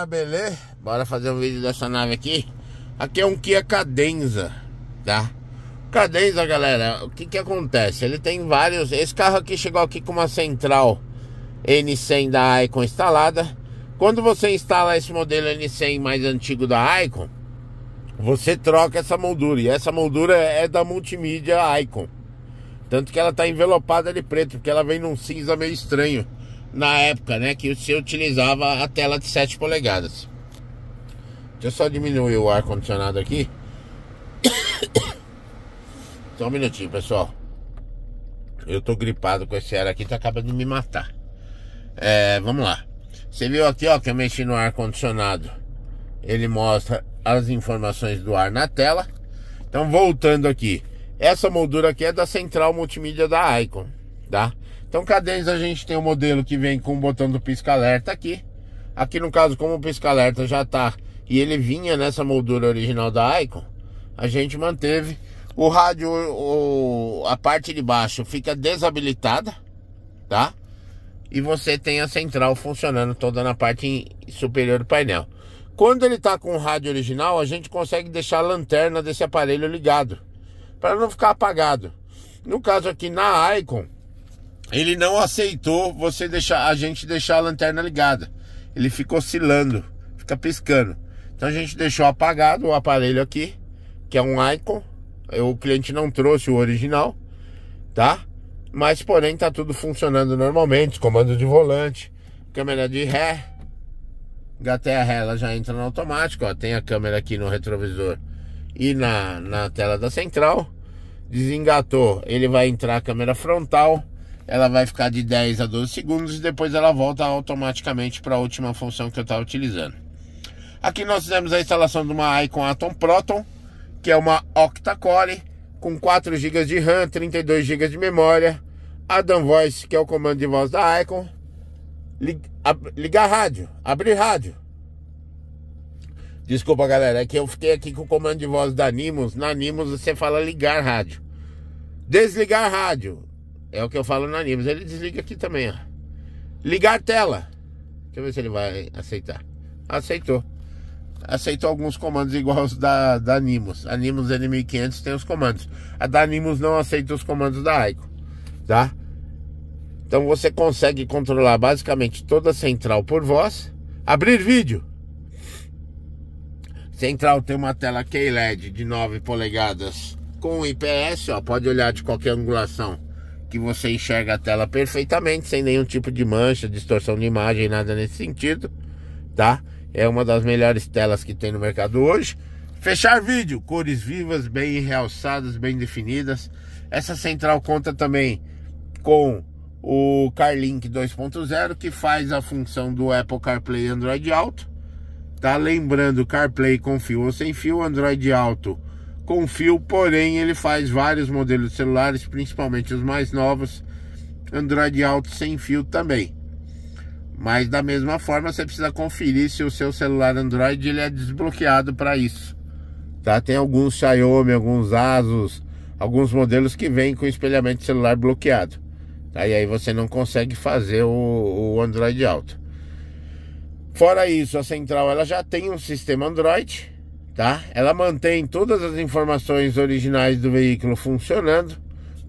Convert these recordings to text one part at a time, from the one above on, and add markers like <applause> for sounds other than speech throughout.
galera, beleza? Bora fazer um vídeo dessa nave aqui Aqui é um Kia Cadenza, tá? Cadenza, galera, o que que acontece? Ele tem vários... Esse carro aqui chegou aqui com uma central N100 da Icon instalada Quando você instala esse modelo N100 mais antigo da Icon Você troca essa moldura E essa moldura é da multimídia Icon Tanto que ela tá envelopada de preto Porque ela vem num cinza meio estranho na época, né, que se utilizava a tela de 7 polegadas. Deixa eu só diminuir o ar condicionado aqui. <coughs> Só um minutinho, pessoal. Eu tô gripado com esse ar aqui, tá acabando de me matar. É, vamos lá. Você viu aqui, ó, que eu mexi no ar condicionado. Ele mostra as informações do ar na tela. Então, voltando aqui. Essa moldura aqui é da central multimídia da Icon tá? Então, cadeias a gente tem o um modelo que vem com o botão do pisca-alerta aqui. Aqui no caso, como o pisca-alerta já tá e ele vinha nessa moldura original da Icon, a gente manteve o rádio, o, a parte de baixo fica desabilitada, tá? E você tem a central funcionando toda na parte superior do painel. Quando ele tá com o rádio original, a gente consegue deixar a lanterna desse aparelho ligado para não ficar apagado. No caso aqui na Icon, ele não aceitou você deixar a gente deixar a lanterna ligada. Ele fica oscilando, fica piscando. Então a gente deixou apagado o aparelho aqui, que é um Icon. O cliente não trouxe o original, tá? Mas porém tá tudo funcionando normalmente, comando de volante, câmera de ré. Gatei a ré, ela já entra no automático, ó, tem a câmera aqui no retrovisor e na, na tela da central. Desengatou, ele vai entrar a câmera frontal ela vai ficar de 10 a 12 segundos e depois ela volta automaticamente para a última função que eu estava utilizando. Aqui nós fizemos a instalação de uma Icon Atom Proton, que é uma octa-core com 4 GB de RAM, 32 GB de memória, Adam Voice, que é o comando de voz da Icon, ligar rádio, abrir rádio. Desculpa, galera, é que eu fiquei aqui com o comando de voz da nimos Na nimos você fala ligar rádio. Desligar rádio, é o que eu falo no anime. Ele desliga aqui também, ó. Ligar a tela. Deixa eu ver se ele vai aceitar. Aceitou. Aceitou alguns comandos iguais da, da Animus. A Animus N1500 tem os comandos. A da Animus não aceita os comandos da Aiko. Tá? Então você consegue controlar basicamente toda a central por voz. Abrir vídeo. Central tem uma tela QLED de 9 polegadas com IPS, ó, pode olhar de qualquer angulação que você enxerga a tela perfeitamente, sem nenhum tipo de mancha, distorção de imagem, nada nesse sentido, tá? É uma das melhores telas que tem no mercado hoje. Fechar vídeo, cores vivas, bem realçadas, bem definidas. Essa central conta também com o CarLink 2.0, que faz a função do Apple CarPlay Android Auto. Tá lembrando CarPlay com fio ou sem fio, Android Auto com fio, porém ele faz vários modelos de celulares, principalmente os mais novos, Android Auto sem fio também. Mas da mesma forma você precisa conferir se o seu celular Android ele é desbloqueado para isso. Tá? Tem alguns Xiaomi, alguns Asus, alguns modelos que vêm com espelhamento celular bloqueado. Tá? E aí você não consegue fazer o, o Android Auto. Fora isso, a central ela já tem um sistema Android, tá? Ela mantém todas as informações originais do veículo funcionando,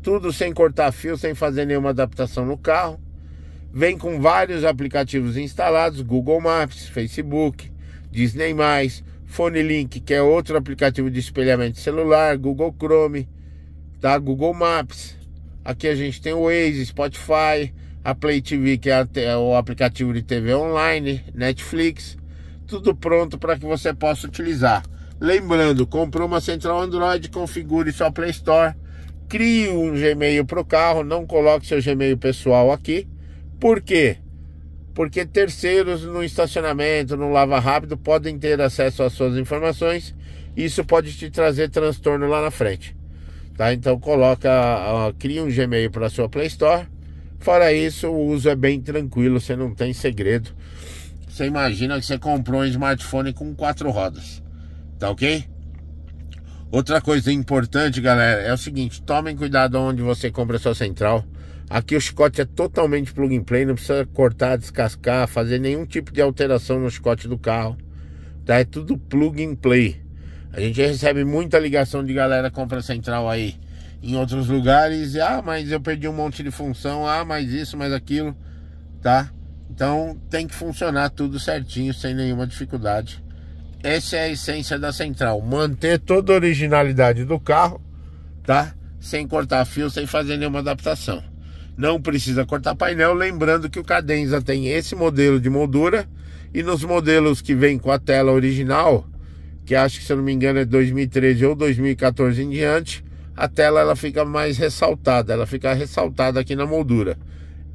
tudo sem cortar fio, sem fazer nenhuma adaptação no carro. Vem com vários aplicativos instalados: Google Maps, Facebook, Disney+, Phone Link, que é outro aplicativo de espelhamento celular, Google Chrome, tá? Google Maps. Aqui a gente tem o Waze, Spotify, a Play TV, que é, é o aplicativo de TV online, Netflix, tudo pronto para que você possa utilizar. Lembrando, comprou uma central Android, configure sua Play Store, crie um Gmail para o carro, não coloque seu Gmail pessoal aqui. Por quê? Porque terceiros no estacionamento, no lava rápido, podem ter acesso às suas informações. E isso pode te trazer transtorno lá na frente. Tá? Então coloca, uh, cria um Gmail para sua Play Store. Fora isso, o uso é bem tranquilo, você não tem segredo. Você imagina que você comprou um smartphone com quatro rodas tá ok? Outra coisa importante, galera, é o seguinte: tomem cuidado onde você compra a sua central. Aqui o chicote é totalmente plug and play, não precisa cortar, descascar, fazer nenhum tipo de alteração no chicote do carro. Tá? É tudo plug and play. A gente recebe muita ligação de galera compra central aí em outros lugares. E, ah, mas eu perdi um monte de função. Ah, mas isso, mais aquilo. Tá? Então tem que funcionar tudo certinho, sem nenhuma dificuldade. Essa é a essência da central, manter toda a originalidade do carro, tá? Sem cortar fio, sem fazer nenhuma adaptação. Não precisa cortar painel, lembrando que o Cadenza tem esse modelo de moldura e nos modelos que vem com a tela original, que acho que se eu não me engano é 2013 ou 2014 em diante, a tela ela fica mais ressaltada, ela fica ressaltada aqui na moldura.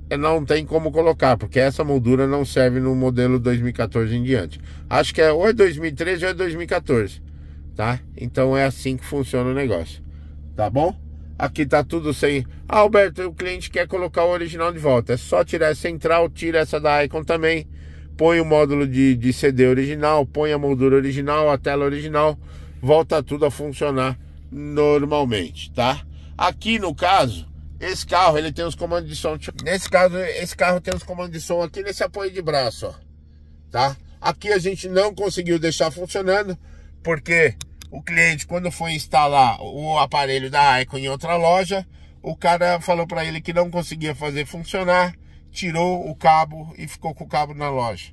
É, não tem como colocar, porque essa moldura não serve no modelo 2014 em diante. Acho que é ou é 2013 ou é 2014, tá? Então é assim que funciona o negócio, tá bom? Aqui tá tudo sem... Ah, Alberto, o cliente quer colocar o original de volta. É só tirar essa central, tira essa da Icon também. Põe o módulo de, de CD original, põe a moldura original, a tela original. Volta tudo a funcionar normalmente, tá? Aqui no caso esse carro, ele tem os comandos de som. Nesse caso, esse carro tem os comandos de som aqui nesse apoio de braço, ó. Tá? Aqui a gente não conseguiu deixar funcionando, porque o cliente, quando foi instalar o aparelho da Icon em outra loja, o cara falou para ele que não conseguia fazer funcionar, tirou o cabo e ficou com o cabo na loja.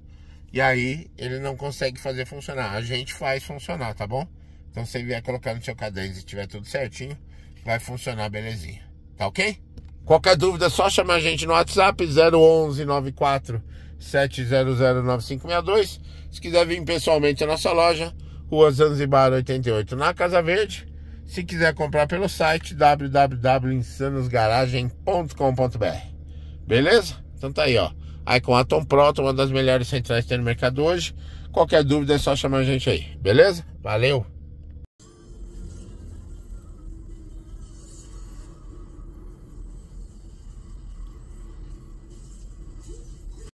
E aí ele não consegue fazer funcionar. A gente faz funcionar, tá bom? Então se você vier colocar no seu caderno e tiver tudo certinho, vai funcionar belezinha. Tá ok? Qualquer dúvida é só chamar a gente no WhatsApp 011 94 700 Se quiser vir pessoalmente à nossa loja, Rua Zanzibar 88, na Casa Verde. Se quiser comprar pelo site www.insanosgaragem.com.br. Beleza? Então tá aí, ó. Aí com a Tom Proto, uma das melhores centrais que tem no mercado hoje. Qualquer dúvida é só chamar a gente aí, beleza? Valeu!